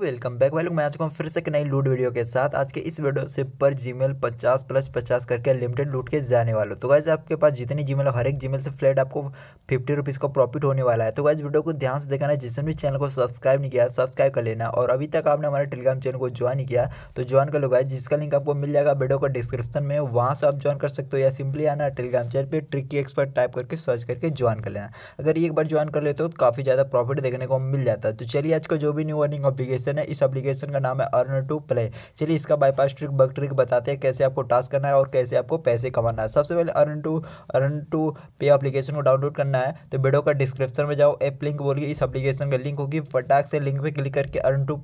welcome back भाई मैं आ चुका हूँ फिर से एक नई लूट वीडियो के साथ आज के इस वीडियो से पर जीमेल 50 प्लस 50 करके लिमिटेड लूट के जाने वाले तो गाइज आपके पास जितनी जीमेल हर एक जीमेल से फ्लैट आपको फिफ्टी रुपीज़ का प्रॉफिट होने वाला है तो गाइज वीडियो को ध्यान से देखना है जिसने भी चैनल को सब्सक्राइब नहीं किया सब्सक्राइब कर लेना और अभी तक आपने हमारे टेलीग्राम चैनल को ज्वाइन किया तो ज्वाइन कर लो गाइज जिसका लिंक आपको मिल जाएगा वीडियो का डिस्क्रिप्शन में वहाँ से आप ज्वाइन कर सकते हो या सिंपली आना टेलीग्राम चैनल पर ट्रिकी एक्सपर्ट टाइप करके सर्च करके ज्वाइन कर लेना अगर एक बार ज्वाइन कर लेते हो तो काफ़ी ज़्यादा प्रॉफिट देखने को मिल जाता है तो चलिए आज का जो भी न्यू अर्निंग ऑब्लिगेशन एप्लीकेशन है इस एप्लीकेशन का नाम है अर्न टू प्ले चलिए इसका बाईपास ट्रिक बग ट्रिक बताते हैं कैसे आपको टास्क करना है और कैसे आपको पैसे कमाना है सबसे पहले earn to earn to pay application को डाउनलोड करना है तो वीडियो का डिस्क्रिप्शन में जाओ एप लिंक बोलिए इस एप्लीकेशन का लिंक होगी फटाक से लिंक पर क्लिक करके अर्न टू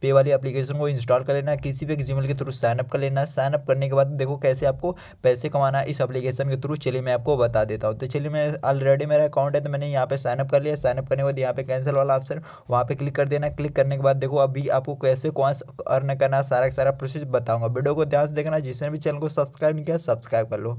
पे वाली एप्लीकेशन को इंस्टॉल कर लेना है किसी भी जीमेल के थ्रू साइनअप कर लेना है साइनअप करने के बाद देखो कैसे आपको पैसे कमाना है इस एप्लीकेशन के थ्रू चलिए मैं आपको बता देता हूँ तो चलिए मैं ऑलरेडी मेरा अकाउंट है तो मैंने यहाँ पे साइनअप कर लिया साइनअप करने के बाद यहाँ पे कैंसिल वाला ऑप्शन वहाँ पे क्लिक कर देना क्लिक करने के बाद देखो भी आपको कैसे सा अर्न करना सारा सारा प्रोसेस बताऊंगा वीडियो को ध्यान से देखना जिसने भी चैनल को सब्सक्राइब नहीं किया सब्सक्राइब कर लो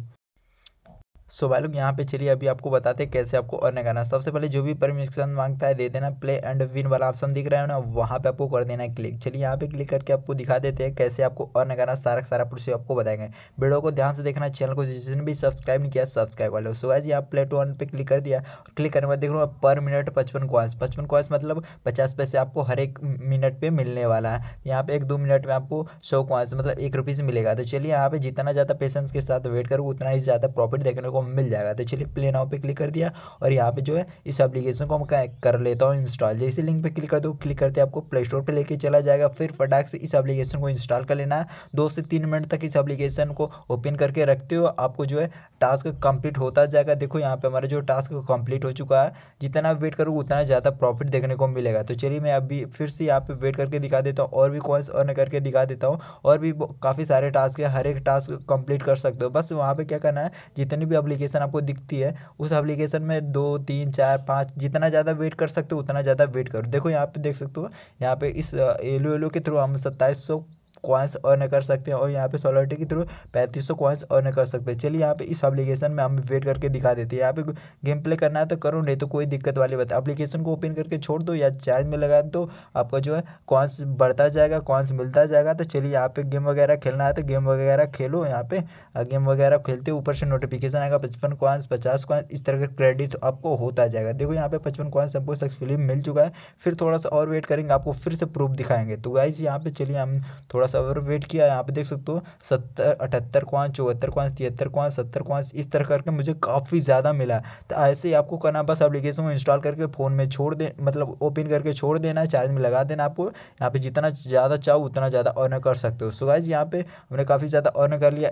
सो भाई लोग यहाँ पे चलिए अभी आपको बताते हैं कैसे आपको अर्न करना सबसे पहले जो भी परमिशन मांगता है दे देना प्ले एंड विन वाला ऑप्शन दिख रहा है ना वहाँ पे आपको कर देना है क्लिक चलिए यहाँ पे क्लिक करके आपको दिखा देते हैं कैसे आपको अर्न करना सारा सारा प्रोसेस आपको बताएंगे वीडियो को ध्यान से देखना चैनल को जिसने भी सब्सक्राइब नहीं किया सब्सक्राइब कर लो सो वाइज आप प्ले टू अर्न पर क्लिक कर दिया क्लिक करने बाद देख लो पर मिनट पचपन क्वाइस पचपन क्वाइस मतलब पचास पैसे आपको हर एक मिनट पर मिलने वाला है यहाँ पे एक दो मिनट में आपको सौ क्वाइस मतलब एक रुपीज़ मिलेगा तो चलिए यहाँ पे जितना ज़्यादा पेशेंस के साथ वेट करूँ उतना ही ज़्यादा प्रॉफिट देखने को को मिल जाएगा तो चलिए प्ले नाउ पे क्लिक कर दिया और यहाँ पे जो है इस एप्लीकेशन को मैं कर लेता हूँ इंस्टॉल जैसे लिंक पे क्लिक कर दो क्लिक करते आपको प्ले स्टोर पर लेके चला जाएगा फिर फटाक से इस एप्लीकेशन को इंस्टॉल कर लेना है दो से तीन मिनट तक इस एप्लीकेशन को ओपन करके रखते हो आपको जो है टास्क कंप्लीट होता जाएगा देखो यहाँ पे हमारा जो टास्क कंप्लीट हो चुका है जितना वेट करोगे उतना ज़्यादा प्रॉफिट देखने को मिलेगा तो चलिए मैं अभी फिर से यहाँ पे वेट करके दिखा देता हूँ और भी कॉइन्स अर्न करके दिखा देता हूँ और भी काफ़ी सारे टास्क है हर एक टास्क कंप्लीट कर सकते हो बस वहाँ पर क्या करना है जितनी भी एप्लीकेशन आपको दिखती है उस एप्लीकेशन में दो तीन चार पाँच जितना ज़्यादा वेट कर सकते हो उतना ज़्यादा वेट करो देखो यहाँ पे देख सकते हो यहाँ पे इस एलो एलो के थ्रू हम सत्ताईस सौ कॉइन्स अर्न कर सकते हैं और यहाँ पे सोलोटी के थ्रू पैंतीस सौ कॉइन्स अर्न कर सकते हैं चलिए यहाँ पे इस अपलीकेशन में हम वेट करके दिखा देते हैं यहाँ पे गेम प्ले करना है तो करो नहीं तो कोई दिक्कत वाली बात अपलीकेशन को ओपन करके छोड़ दो या चार्ज में लगा दो तो आपका जो है कॉइन्स बढ़ता जाएगा कॉइन्स मिलता जाएगा तो चलिए यहाँ पे गेम वगैरह खेलना है तो गेम वगैरह खेलो यहाँ पे गेम वगैरह खेलते ऊपर से नोटिफिकेशन आएगा पचपन कॉइन्स पचास कॉइन्स इस तरह का क्रेडिट आपको होता जाएगा देखो यहाँ पे पचपन कॉइंस आपको सक्सेसफुली मिल चुका है फिर थोड़ा सा और वेट करेंगे आपको फिर से प्रूफ दिखाएंगे तो गाइज यहाँ पे चलिए हम थोड़ा क्रॉसओवर वेट किया यहाँ पे देख सकते हो सत्तर अठहत्तर क्वांस चौहत्तर क्वांस तिहत्तर क्वांस सत्तर क्वांस इस तरह करके मुझे काफ़ी ज़्यादा मिला तो ऐसे ही आपको करना बस एप्लीकेशन को इंस्टॉल करके फ़ोन में छोड़ दे मतलब ओपन करके छोड़ देना चार्ज में लगा देना आपको यहाँ पे जितना ज़्यादा चाहो उतना ज़्यादा अर्न कर सकते हो सो गाइज यहाँ पे हमने काफ़ी ज़्यादा अर्न कर लिया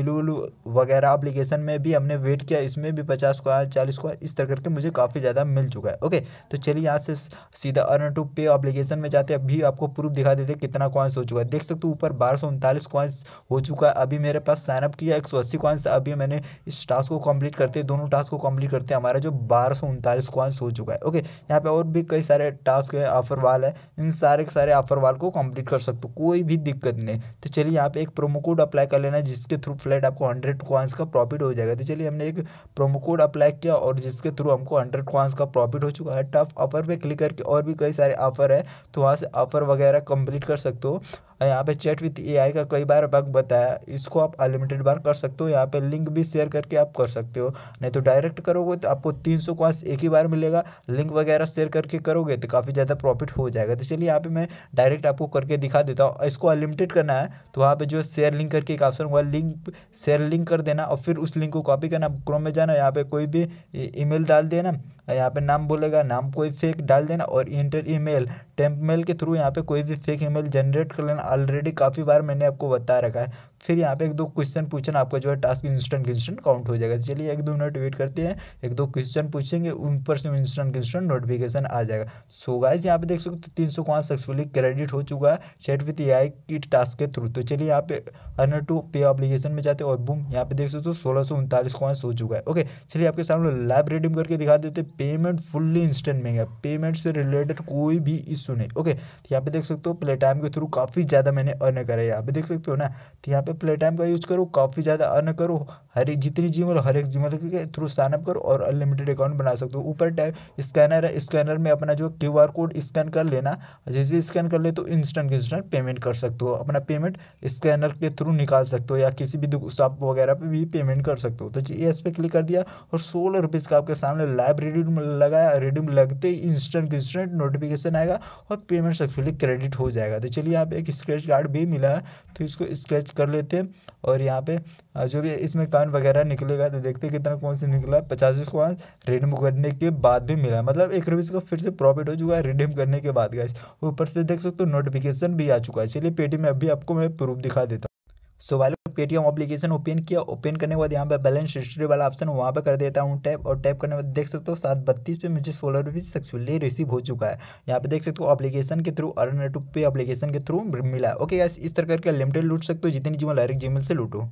इलू वगैरह अप्लीकेशन में भी हमने वेट किया इसमें भी पचास क्वार चालीस क्वार इस तरह करके मुझे काफ़ी ज़्यादा मिल चुका है ओके तो चलिए यहाँ से सीधा अर्न टू पे अप्लीकेशन में जाते अभी आपको प्रूफ दिखा देते कितना क्वांस हो चुका है देख सकते तो ऊपर बारह सौ उनतालीस कॉइन्स हो चुका है अभी मेरे पास साइनअप किया एक सौ अस्सी कॉइन्स था अभी मैंने इस टास्क को कंप्लीट करते दोनों टास्क को कंप्लीट करते हमारा जो बारह सौ उनतालीस कॉइन्स हो चुका है ओके यहाँ पे और भी कई सारे टास्क है ऑफर वाल है इन सारे के सारे ऑफर वाल को कंप्लीट कर सकते हो कोई भी दिक्कत नहीं तो चलिए यहाँ पे एक प्रोमो कोड अप्लाई कर लेना जिसके थ्रू फ्लैट आपको हंड्रेड कॉइन्स का प्रॉफिट हो जाएगा तो चलिए हमने एक प्रोमो कोड अप्लाई किया और जिसके थ्रू हमको हंड्रेड कॉइन्स का प्रॉफिट हो चुका है टफ ऑफर पर क्लिक करके और भी कई सारे ऑफर है तो वहाँ से ऑफर वगैरह कंप्लीट कर सकते हो यहाँ पे चैट विथ एआई का कई बार बग बताया इसको आप अनलिमिटेड बार कर सकते हो यहाँ पे लिंक भी शेयर करके आप कर सकते हो नहीं तो डायरेक्ट करोगे तो आपको तीन सौ क्वास एक ही बार मिलेगा लिंक वगैरह शेयर करके करोगे तो काफ़ी ज़्यादा प्रॉफिट हो जाएगा तो चलिए यहाँ पे मैं डायरेक्ट आपको करके दिखा देता हूँ इसको अनलिमिटेड करना है तो वहाँ पर जो शेयर लिंक करके एक ऑप्शन हुआ लिंक शेयर लिंक कर देना और फिर उस लिंक को कॉपी करना क्रोम में जाना यहाँ पर कोई भी ई e, डाल देना यहाँ पे नाम बोलेगा नाम कोई फेक डाल देना और इंटर ईमेल टेम्प मेल के थ्रू यहाँ पे कोई भी फेक ईमेल जनरेट कर लेना ऑलरेडी काफ़ी बार मैंने आपको बता रखा है फिर यहाँ पे एक दो क्वेश्चन पूछना आपका जो है टास्क इंस्टेंट इंस्टेंट काउंट हो जाएगा चलिए एक दो मिनट वेट करते हैं एक दो क्वेश्चन पूछेंगे उन पर से इंस्टेंट इंस्टेंट नोटिफिकेशन आ जाएगा सो गाइज यहाँ पे देख सकते हो तो तीन सौ पाँच सक्सेसफुली क्रेडिट हो चुका है चैट विथ ए की टास्क के थ्रू तो चलिए यहाँ पे अर्नर टू पे ऑब्लिगेशन में जाते हैं और बुम यहाँ पे देख सकते हो सोलह सौ उनतालीस कॉइन्स हो चुका है ओके चलिए आपके सामने लाइव रिडीम करके दिखा देते पेमेंट फुल्ली इंस्टेंट में पेमेंट से रिलेटेड कोई भी इशू नहीं ओके तो यहाँ पे देख सकते हो प्ले टाइम के थ्रू काफ़ी ज़्यादा मैंने अर्न करा है यहाँ पे देख सकते हो ना तो यहाँ पे पे प्ले टाइम का यूज़ करो काफ़ी ज़्यादा अर्न करो हर एक जितनी जी हर एक जी के थ्रू साइनअप करो और अनलिमिटेड अकाउंट बना सकते हो ऊपर टाइप स्कैनर है स्कैनर में अपना जो क्यू आर कोड स्कैन कर लेना जैसे स्कैन कर ले तो इंस्टेंट इंस्टेंट पेमेंट कर सकते हो अपना पेमेंट स्कैनर के थ्रू निकाल सकते हो या किसी भी शॉप वगैरह पर भी पेमेंट कर सकते हो तो जी एस पे क्लिक कर दिया और सोलह रुपीज़ का आपके सामने लाइव रिड्यूम लगाया रिड्यूम लगते ही इंस्टेंट इंस्टेंट नोटिफिकेशन आएगा और पेमेंट सक्सेसफुली क्रेडिट हो जाएगा तो चलिए यहाँ पे एक स्क्रेच कार्ड भी मिला है तो इसको स्क्रेच कर ले लेते हैं और यहाँ पे जो भी इसमें कान वगैरह निकलेगा तो देखते हैं कितना कौन से निकला पचास इसको रिडीम करने के बाद भी मिला मतलब एक रुपये का फिर से प्रॉफिट हो चुका है रिडीम करने के बाद गाइस ऊपर से देख सकते हो नोटिफिकेशन भी आ चुका है चलिए पेटीएम में अभी आपको मैं प्रूफ दिखा देता हूँ सो वाले पेटीएम अप्लीकेशन ओपन किया ओपन करने के बाद यहाँ पे बैलेंस हिस्ट्री वाला ऑप्शन वहाँ पे कर देता हूँ टैप और टैप करने के बाद देख सकते हो सात बत्तीस पे मुझे सोलह रुपीज़ सक्सेसफुली रिसीव हो चुका है यहाँ पे देख सकते हो अपलीकेशन के through earn to pay application के थ्रू मिला ओके okay, इस तरह करके लिमिटेड लूट सकते हो जितनी जीवन डायरेक्ट जीमेल से लूटो